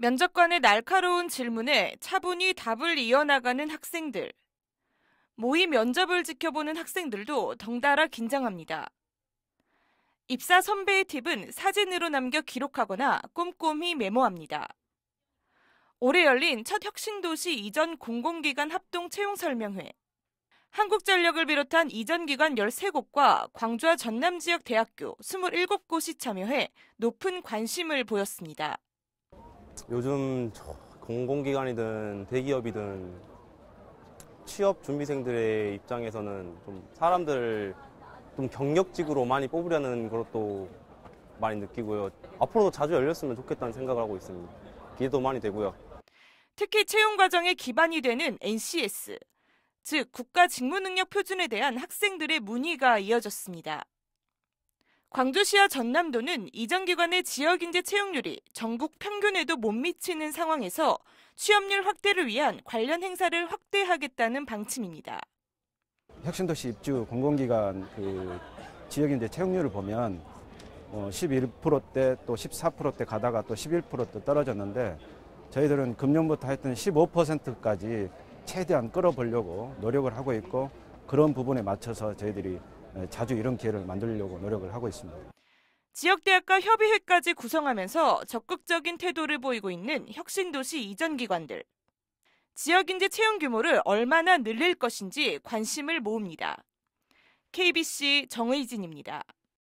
면접관의 날카로운 질문에 차분히 답을 이어나가는 학생들. 모의 면접을 지켜보는 학생들도 덩달아 긴장합니다. 입사 선배의 팁은 사진으로 남겨 기록하거나 꼼꼼히 메모합니다. 올해 열린 첫 혁신도시 이전 공공기관 합동 채용 설명회. 한국전력을 비롯한 이전 기관 13곳과 광주와 전남 지역 대학교 27곳이 참여해 높은 관심을 보였습니다. 요즘 공공기관이든 대기업이든 취업 준비생들의 입장에서는 좀사람들좀 경력직으로 많이 뽑으려는 것도 많이 느끼고요. 앞으로도 자주 열렸으면 좋겠다는 생각을 하고 있습니다. 기대도 많이 되고요. 특히 채용 과정의 기반이 되는 NCS, 즉 국가 직무능력 표준에 대한 학생들의 문의가 이어졌습니다. 광주시와 전남도는 이전 기관의 지역인재 채용률이 전국 평균에도 못 미치는 상황에서 취업률 확대를 위한 관련 행사를 확대하겠다는 방침입니다. 혁신도시 입주 공공기관 그 지역인재 채용률을 보면 11%대 어, 또 14%대 가다가 또 11%대 떨어졌는데 저희들은 금년부터 하여튼 15%까지 최대한 끌어보려고 노력을 하고 있고 그런 부분에 맞춰서 저희들이 네, 자주 이런 기회를 만들려고 노력을 하고 있습니다. 지역대학과 협의회까지 구성하면서 적극적인 태도를 보이고 있는 혁신도시 이전 기관들. 지역인재 채용 규모를 얼마나 늘릴 것인지 관심을 모읍니다. KBC 정의진입니다.